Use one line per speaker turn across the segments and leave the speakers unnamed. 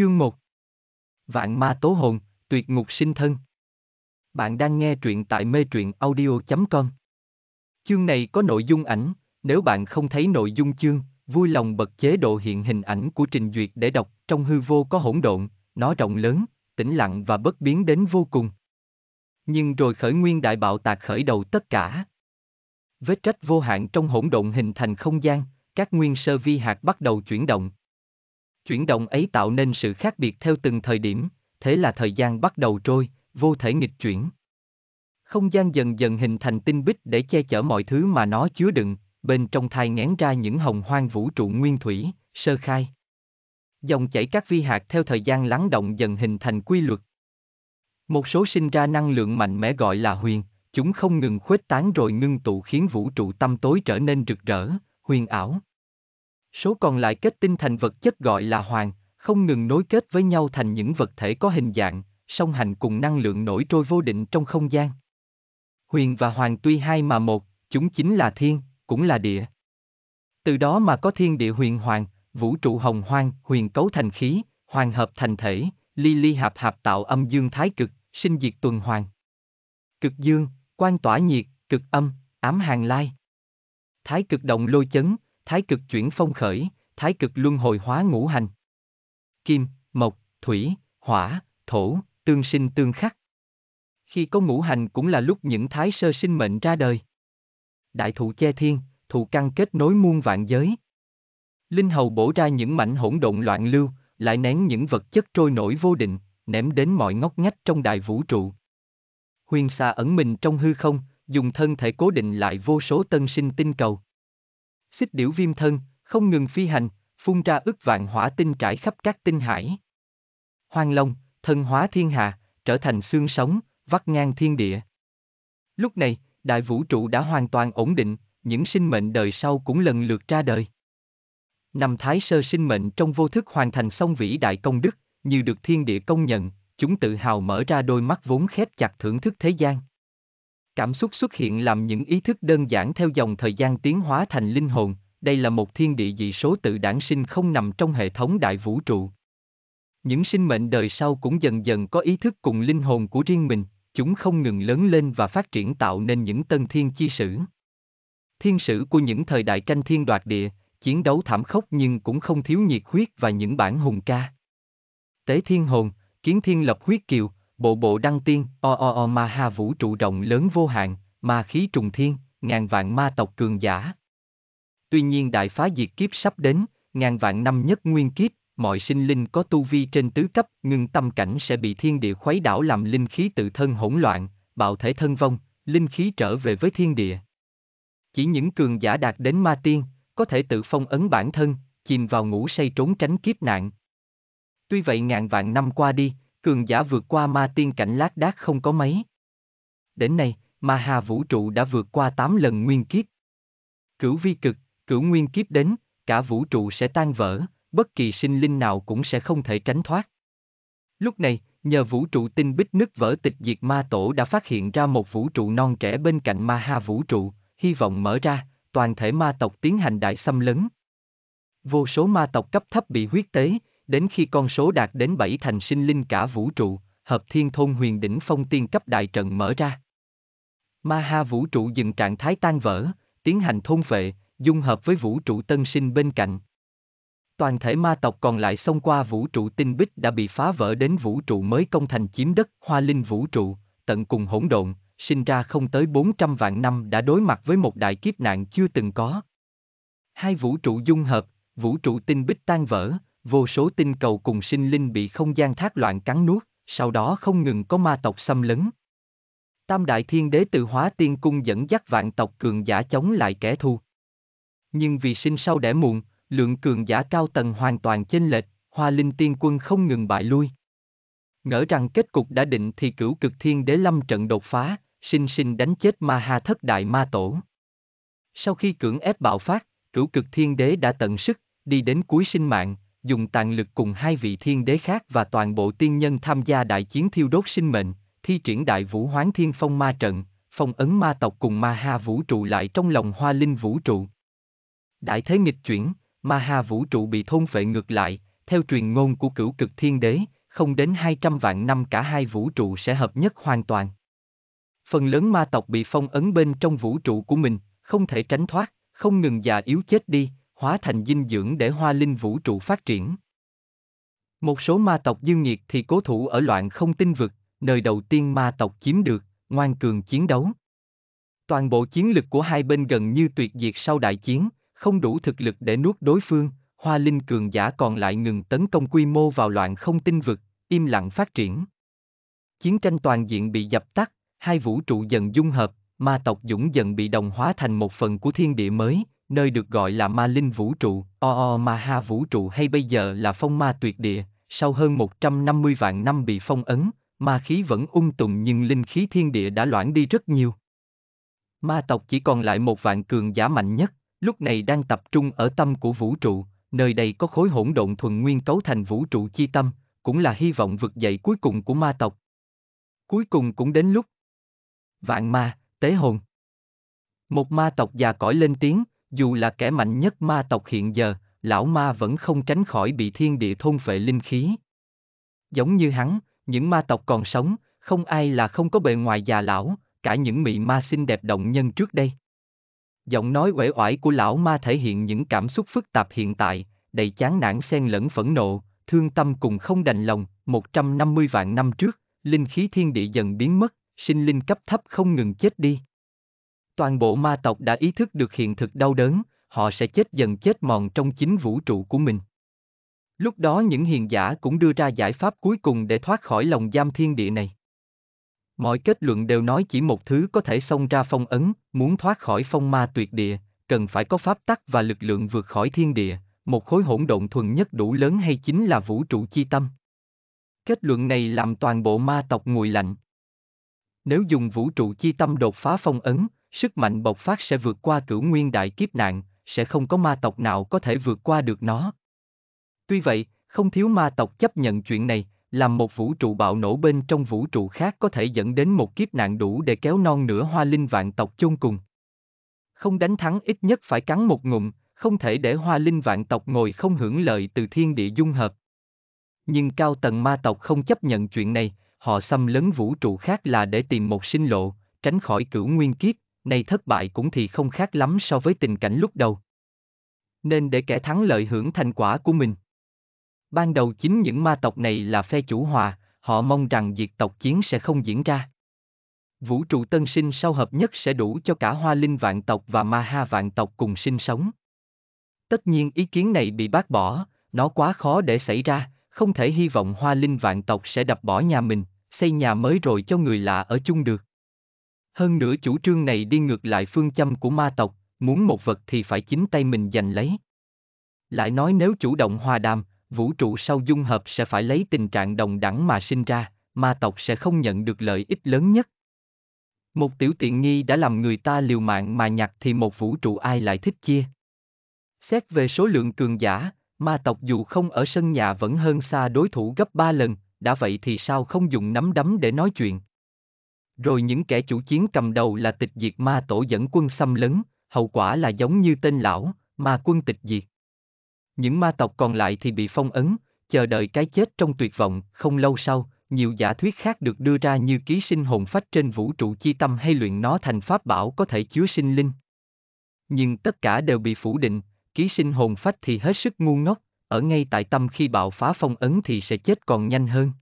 Chương 1 Vạn ma tố hồn, tuyệt ngục sinh thân Bạn đang nghe truyện tại mê truyện audio.com Chương này có nội dung ảnh, nếu bạn không thấy nội dung chương, vui lòng bật chế độ hiện hình ảnh của trình duyệt để đọc, trong hư vô có hỗn độn, nó rộng lớn, tĩnh lặng và bất biến đến vô cùng. Nhưng rồi khởi nguyên đại bạo tạc khởi đầu tất cả. Vết trách vô hạn trong hỗn độn hình thành không gian, các nguyên sơ vi hạt bắt đầu chuyển động, Chuyển động ấy tạo nên sự khác biệt theo từng thời điểm, thế là thời gian bắt đầu trôi, vô thể nghịch chuyển. Không gian dần dần hình thành tinh bích để che chở mọi thứ mà nó chứa đựng, bên trong thai ngén ra những hồng hoang vũ trụ nguyên thủy, sơ khai. Dòng chảy các vi hạt theo thời gian lắng động dần hình thành quy luật. Một số sinh ra năng lượng mạnh mẽ gọi là huyền, chúng không ngừng khuếch tán rồi ngưng tụ khiến vũ trụ tâm tối trở nên rực rỡ, huyền ảo. Số còn lại kết tinh thành vật chất gọi là hoàng, không ngừng nối kết với nhau thành những vật thể có hình dạng, song hành cùng năng lượng nổi trôi vô định trong không gian. Huyền và hoàng tuy hai mà một, chúng chính là thiên, cũng là địa. Từ đó mà có thiên địa huyền hoàng, vũ trụ hồng hoang, huyền cấu thành khí, hoàng hợp thành thể, ly ly hạp hạp tạo âm dương thái cực, sinh diệt tuần hoàn. Cực dương, quan tỏa nhiệt, cực âm, ám hàng lai. Thái cực động lôi chấn, thái cực chuyển phong khởi, thái cực luân hồi hóa ngũ hành. Kim, mộc, thủy, hỏa, thổ, tương sinh tương khắc. Khi có ngũ hành cũng là lúc những thái sơ sinh mệnh ra đời. Đại thụ che thiên, thụ căn kết nối muôn vạn giới. Linh hầu bổ ra những mảnh hỗn độn loạn lưu, lại nén những vật chất trôi nổi vô định, ném đến mọi ngóc ngách trong đại vũ trụ. Huyền xa ẩn mình trong hư không, dùng thân thể cố định lại vô số tân sinh tinh cầu xích điểu viêm thân, không ngừng phi hành, phun ra ức vạn hỏa tinh trải khắp các tinh hải. Hoàng Long, thần hóa thiên hạ, trở thành xương sống, vắt ngang thiên địa. Lúc này, đại vũ trụ đã hoàn toàn ổn định, những sinh mệnh đời sau cũng lần lượt ra đời. Năm Thái Sơ sinh mệnh trong vô thức hoàn thành xong vĩ đại công đức, như được thiên địa công nhận, chúng tự hào mở ra đôi mắt vốn khép chặt thưởng thức thế gian. Cảm xúc xuất hiện làm những ý thức đơn giản theo dòng thời gian tiến hóa thành linh hồn, đây là một thiên địa dị số tự đản sinh không nằm trong hệ thống đại vũ trụ. Những sinh mệnh đời sau cũng dần dần có ý thức cùng linh hồn của riêng mình, chúng không ngừng lớn lên và phát triển tạo nên những tân thiên chi sử. Thiên sử của những thời đại tranh thiên đoạt địa, chiến đấu thảm khốc nhưng cũng không thiếu nhiệt huyết và những bản hùng ca. Tế thiên hồn, kiến thiên lập huyết kiều, Bộ bộ đăng tiên, o o o ma ha vũ trụ rộng lớn vô hạn, ma khí trùng thiên, ngàn vạn ma tộc cường giả. Tuy nhiên đại phá diệt kiếp sắp đến, ngàn vạn năm nhất nguyên kiếp, mọi sinh linh có tu vi trên tứ cấp, ngưng tâm cảnh sẽ bị thiên địa khuấy đảo làm linh khí tự thân hỗn loạn, bạo thể thân vong, linh khí trở về với thiên địa. Chỉ những cường giả đạt đến ma tiên, có thể tự phong ấn bản thân, chìm vào ngủ say trốn tránh kiếp nạn. Tuy vậy ngàn vạn năm qua đi, cường giả vượt qua ma tiên cảnh lác đác không có mấy. Đến nay, ma hà vũ trụ đã vượt qua 8 lần nguyên kiếp. Cửu vi cực, cửu nguyên kiếp đến, cả vũ trụ sẽ tan vỡ, bất kỳ sinh linh nào cũng sẽ không thể tránh thoát. Lúc này, nhờ vũ trụ tinh bích nứt vỡ tịch diệt ma tổ đã phát hiện ra một vũ trụ non trẻ bên cạnh ma ha vũ trụ, hy vọng mở ra, toàn thể ma tộc tiến hành đại xâm lấn. Vô số ma tộc cấp thấp bị huyết tế, Đến khi con số đạt đến bảy thành sinh linh cả vũ trụ, hợp thiên thôn huyền đỉnh phong tiên cấp đại trận mở ra. Ma ha vũ trụ dừng trạng thái tan vỡ, tiến hành thôn vệ, dung hợp với vũ trụ tân sinh bên cạnh. Toàn thể ma tộc còn lại xông qua vũ trụ tinh bích đã bị phá vỡ đến vũ trụ mới công thành chiếm đất hoa linh vũ trụ, tận cùng hỗn độn, sinh ra không tới 400 vạn năm đã đối mặt với một đại kiếp nạn chưa từng có. Hai vũ trụ dung hợp, vũ trụ tinh bích tan vỡ, vô số tinh cầu cùng sinh linh bị không gian thác loạn cắn nuốt, sau đó không ngừng có ma tộc xâm lấn. Tam Đại Thiên Đế tự hóa tiên cung dẫn dắt vạn tộc cường giả chống lại kẻ thù. Nhưng vì sinh sau đẻ muộn, lượng cường giả cao tầng hoàn toàn chênh lệch, hoa linh tiên quân không ngừng bại lui. Ngỡ rằng kết cục đã định thì cửu cực thiên đế lâm trận đột phá, sinh sinh đánh chết ma ha thất đại ma tổ. Sau khi cưỡng ép bạo phát, cửu cực thiên đế đã tận sức, đi đến cuối sinh mạng, dùng tàn lực cùng hai vị thiên đế khác và toàn bộ tiên nhân tham gia đại chiến thiêu đốt sinh mệnh, thi triển đại vũ hoán thiên phong ma trận, phong ấn ma tộc cùng ma ha vũ trụ lại trong lòng hoa linh vũ trụ. Đại thế nghịch chuyển, ma ha vũ trụ bị thôn phệ ngược lại, theo truyền ngôn của cửu cực thiên đế, không đến 200 vạn năm cả hai vũ trụ sẽ hợp nhất hoàn toàn. Phần lớn ma tộc bị phong ấn bên trong vũ trụ của mình, không thể tránh thoát, không ngừng già yếu chết đi, hóa thành dinh dưỡng để hoa linh vũ trụ phát triển. Một số ma tộc dương nhiệt thì cố thủ ở loạn không tinh vực, nơi đầu tiên ma tộc chiếm được, ngoan cường chiến đấu. Toàn bộ chiến lực của hai bên gần như tuyệt diệt sau đại chiến, không đủ thực lực để nuốt đối phương, hoa linh cường giả còn lại ngừng tấn công quy mô vào loạn không tinh vực, im lặng phát triển. Chiến tranh toàn diện bị dập tắt, hai vũ trụ dần dung hợp, ma tộc dũng dần bị đồng hóa thành một phần của thiên địa mới, nơi được gọi là ma linh vũ trụ, o o ma ha vũ trụ hay bây giờ là phong ma tuyệt địa, sau hơn 150 vạn năm bị phong ấn, ma khí vẫn ung tùm nhưng linh khí thiên địa đã loãng đi rất nhiều. Ma tộc chỉ còn lại một vạn cường giả mạnh nhất, lúc này đang tập trung ở tâm của vũ trụ, nơi đây có khối hỗn độn thuần nguyên cấu thành vũ trụ chi tâm, cũng là hy vọng vực dậy cuối cùng của ma tộc. Cuối cùng cũng đến lúc. Vạn ma, tế hồn. Một ma tộc già cõi lên tiếng, dù là kẻ mạnh nhất ma tộc hiện giờ, lão ma vẫn không tránh khỏi bị thiên địa thôn phệ linh khí. Giống như hắn, những ma tộc còn sống, không ai là không có bề ngoài già lão, cả những mị ma xinh đẹp động nhân trước đây. Giọng nói uể oải của lão ma thể hiện những cảm xúc phức tạp hiện tại, đầy chán nản xen lẫn phẫn nộ, thương tâm cùng không đành lòng, 150 vạn năm trước, linh khí thiên địa dần biến mất, sinh linh cấp thấp không ngừng chết đi toàn bộ ma tộc đã ý thức được hiện thực đau đớn, họ sẽ chết dần chết mòn trong chính vũ trụ của mình. Lúc đó những hiền giả cũng đưa ra giải pháp cuối cùng để thoát khỏi lòng giam thiên địa này. Mọi kết luận đều nói chỉ một thứ có thể xông ra phong ấn, muốn thoát khỏi phong ma tuyệt địa, cần phải có pháp tắc và lực lượng vượt khỏi thiên địa, một khối hỗn độn thuần nhất đủ lớn hay chính là vũ trụ chi tâm. Kết luận này làm toàn bộ ma tộc nguội lạnh. Nếu dùng vũ trụ chi tâm đột phá phong ấn, sức mạnh bộc phát sẽ vượt qua cửu nguyên đại kiếp nạn, sẽ không có ma tộc nào có thể vượt qua được nó. Tuy vậy, không thiếu ma tộc chấp nhận chuyện này, làm một vũ trụ bạo nổ bên trong vũ trụ khác có thể dẫn đến một kiếp nạn đủ để kéo non nửa hoa linh vạn tộc chôn cùng. Không đánh thắng ít nhất phải cắn một ngụm, không thể để hoa linh vạn tộc ngồi không hưởng lợi từ thiên địa dung hợp. Nhưng cao tầng ma tộc không chấp nhận chuyện này, họ xâm lấn vũ trụ khác là để tìm một sinh lộ, tránh khỏi cửu nguyên kiếp, nay thất bại cũng thì không khác lắm so với tình cảnh lúc đầu. Nên để kẻ thắng lợi hưởng thành quả của mình. Ban đầu chính những ma tộc này là phe chủ hòa, họ mong rằng diệt tộc chiến sẽ không diễn ra. Vũ trụ tân sinh sau hợp nhất sẽ đủ cho cả hoa linh vạn tộc và ma ha vạn tộc cùng sinh sống. Tất nhiên ý kiến này bị bác bỏ, nó quá khó để xảy ra, không thể hy vọng hoa linh vạn tộc sẽ đập bỏ nhà mình, xây nhà mới rồi cho người lạ ở chung được hơn nữa chủ trương này đi ngược lại phương châm của ma tộc, muốn một vật thì phải chính tay mình giành lấy. Lại nói nếu chủ động hòa đàm, vũ trụ sau dung hợp sẽ phải lấy tình trạng đồng đẳng mà sinh ra, ma tộc sẽ không nhận được lợi ích lớn nhất. Một tiểu tiện nghi đã làm người ta liều mạng mà nhặt thì một vũ trụ ai lại thích chia. Xét về số lượng cường giả, ma tộc dù không ở sân nhà vẫn hơn xa đối thủ gấp 3 lần, đã vậy thì sao không dùng nắm đấm để nói chuyện. Rồi những kẻ chủ chiến cầm đầu là tịch diệt ma tổ dẫn quân xâm lấn, hậu quả là giống như tên lão, ma quân tịch diệt. Những ma tộc còn lại thì bị phong ấn, chờ đợi cái chết trong tuyệt vọng, không lâu sau, nhiều giả thuyết khác được đưa ra như ký sinh hồn phách trên vũ trụ chi tâm hay luyện nó thành pháp bảo có thể chứa sinh linh. Nhưng tất cả đều bị phủ định, ký sinh hồn phách thì hết sức ngu ngốc, ở ngay tại tâm khi bạo phá phong ấn thì sẽ chết còn nhanh hơn.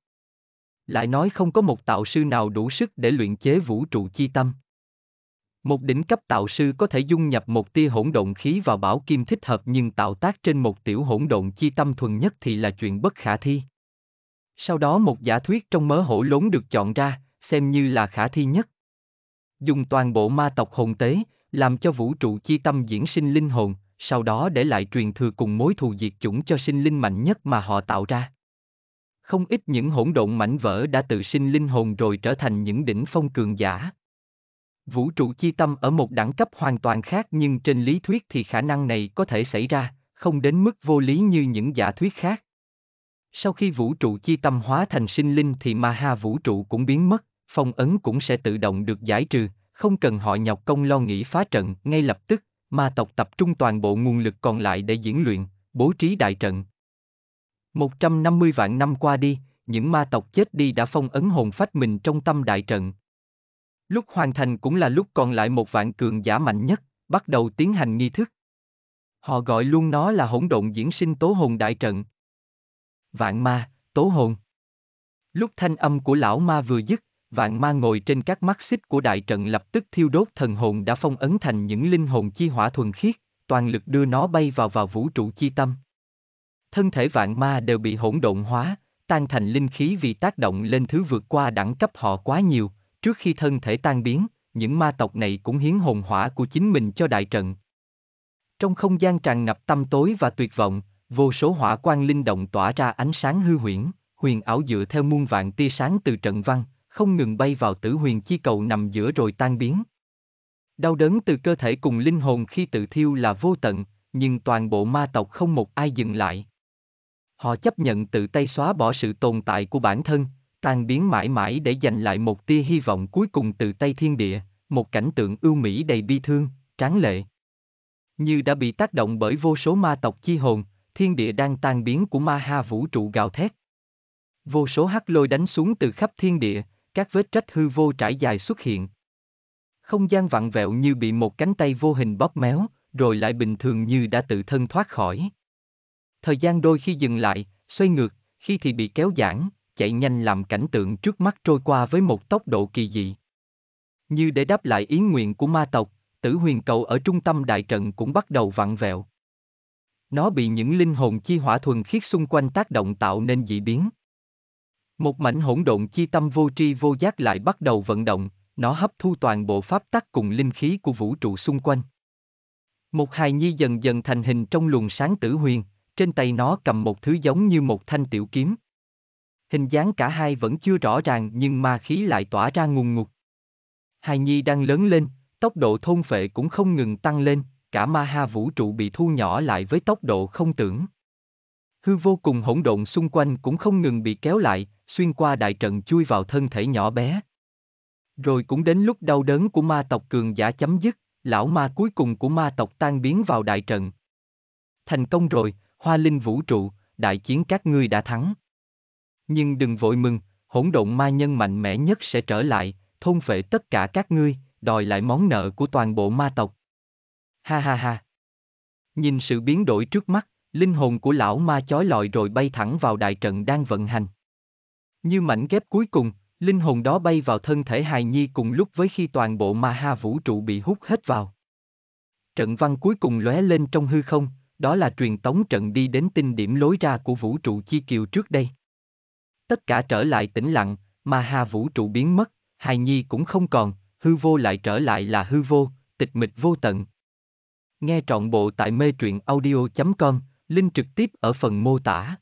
Lại nói không có một tạo sư nào đủ sức để luyện chế vũ trụ chi tâm. Một đỉnh cấp tạo sư có thể dung nhập một tia hỗn độn khí vào bảo kim thích hợp nhưng tạo tác trên một tiểu hỗn độn chi tâm thuần nhất thì là chuyện bất khả thi. Sau đó một giả thuyết trong mớ hổ lốn được chọn ra, xem như là khả thi nhất. Dùng toàn bộ ma tộc hồn tế, làm cho vũ trụ chi tâm diễn sinh linh hồn, sau đó để lại truyền thừa cùng mối thù diệt chủng cho sinh linh mạnh nhất mà họ tạo ra không ít những hỗn độn mảnh vỡ đã tự sinh linh hồn rồi trở thành những đỉnh phong cường giả. Vũ trụ chi tâm ở một đẳng cấp hoàn toàn khác nhưng trên lý thuyết thì khả năng này có thể xảy ra, không đến mức vô lý như những giả thuyết khác. Sau khi vũ trụ chi tâm hóa thành sinh linh thì ma ha vũ trụ cũng biến mất, phong ấn cũng sẽ tự động được giải trừ, không cần họ nhọc công lo nghĩ phá trận ngay lập tức, ma tộc tập trung toàn bộ nguồn lực còn lại để diễn luyện, bố trí đại trận, 150 vạn năm qua đi, những ma tộc chết đi đã phong ấn hồn phách mình trong tâm đại trận. Lúc hoàn thành cũng là lúc còn lại một vạn cường giả mạnh nhất, bắt đầu tiến hành nghi thức. Họ gọi luôn nó là hỗn độn diễn sinh tố hồn đại trận. Vạn ma, tố hồn. Lúc thanh âm của lão ma vừa dứt, vạn ma ngồi trên các mắt xích của đại trận lập tức thiêu đốt thần hồn đã phong ấn thành những linh hồn chi hỏa thuần khiết, toàn lực đưa nó bay vào vào vũ trụ chi tâm thân thể vạn ma đều bị hỗn độn hóa, tan thành linh khí vì tác động lên thứ vượt qua đẳng cấp họ quá nhiều, trước khi thân thể tan biến, những ma tộc này cũng hiến hồn hỏa của chính mình cho đại trận. Trong không gian tràn ngập tâm tối và tuyệt vọng, vô số hỏa quang linh động tỏa ra ánh sáng hư huyễn, huyền ảo dựa theo muôn vạn tia sáng từ trận văn, không ngừng bay vào tử huyền chi cầu nằm giữa rồi tan biến. Đau đớn từ cơ thể cùng linh hồn khi tự thiêu là vô tận, nhưng toàn bộ ma tộc không một ai dừng lại. Họ chấp nhận tự tay xóa bỏ sự tồn tại của bản thân, tan biến mãi mãi để giành lại một tia hy vọng cuối cùng từ tay thiên địa, một cảnh tượng ưu mỹ đầy bi thương, tráng lệ. Như đã bị tác động bởi vô số ma tộc chi hồn, thiên địa đang tan biến của ma ha vũ trụ gào thét. Vô số hắc lôi đánh xuống từ khắp thiên địa, các vết trách hư vô trải dài xuất hiện. Không gian vặn vẹo như bị một cánh tay vô hình bóp méo, rồi lại bình thường như đã tự thân thoát khỏi thời gian đôi khi dừng lại, xoay ngược, khi thì bị kéo giãn, chạy nhanh làm cảnh tượng trước mắt trôi qua với một tốc độ kỳ dị. Như để đáp lại ý nguyện của ma tộc, tử huyền cầu ở trung tâm đại trận cũng bắt đầu vặn vẹo. Nó bị những linh hồn chi hỏa thuần khiết xung quanh tác động tạo nên dị biến. Một mảnh hỗn độn chi tâm vô tri vô giác lại bắt đầu vận động, nó hấp thu toàn bộ pháp tắc cùng linh khí của vũ trụ xung quanh. Một hài nhi dần dần thành hình trong luồng sáng tử huyền, trên tay nó cầm một thứ giống như một thanh tiểu kiếm. Hình dáng cả hai vẫn chưa rõ ràng nhưng ma khí lại tỏa ra ngùng ngục. Hài Nhi đang lớn lên, tốc độ thôn phệ cũng không ngừng tăng lên, cả ma ha vũ trụ bị thu nhỏ lại với tốc độ không tưởng. Hư vô cùng hỗn độn xung quanh cũng không ngừng bị kéo lại, xuyên qua đại trận chui vào thân thể nhỏ bé. Rồi cũng đến lúc đau đớn của ma tộc cường giả chấm dứt, lão ma cuối cùng của ma tộc tan biến vào đại trận. Thành công rồi, hoa linh vũ trụ, đại chiến các ngươi đã thắng. Nhưng đừng vội mừng, hỗn độn ma nhân mạnh mẽ nhất sẽ trở lại, thôn phệ tất cả các ngươi, đòi lại món nợ của toàn bộ ma tộc. Ha ha ha. Nhìn sự biến đổi trước mắt, linh hồn của lão ma chói lọi rồi bay thẳng vào đại trận đang vận hành. Như mảnh ghép cuối cùng, linh hồn đó bay vào thân thể hài nhi cùng lúc với khi toàn bộ ma ha vũ trụ bị hút hết vào. Trận văn cuối cùng lóe lên trong hư không, đó là truyền tống trận đi đến tinh điểm lối ra của vũ trụ chi kiều trước đây. Tất cả trở lại tĩnh lặng, mà hà vũ trụ biến mất, hài nhi cũng không còn, hư vô lại trở lại là hư vô, tịch mịch vô tận. Nghe trọn bộ tại mê truyện audio.com, link trực tiếp ở phần mô tả.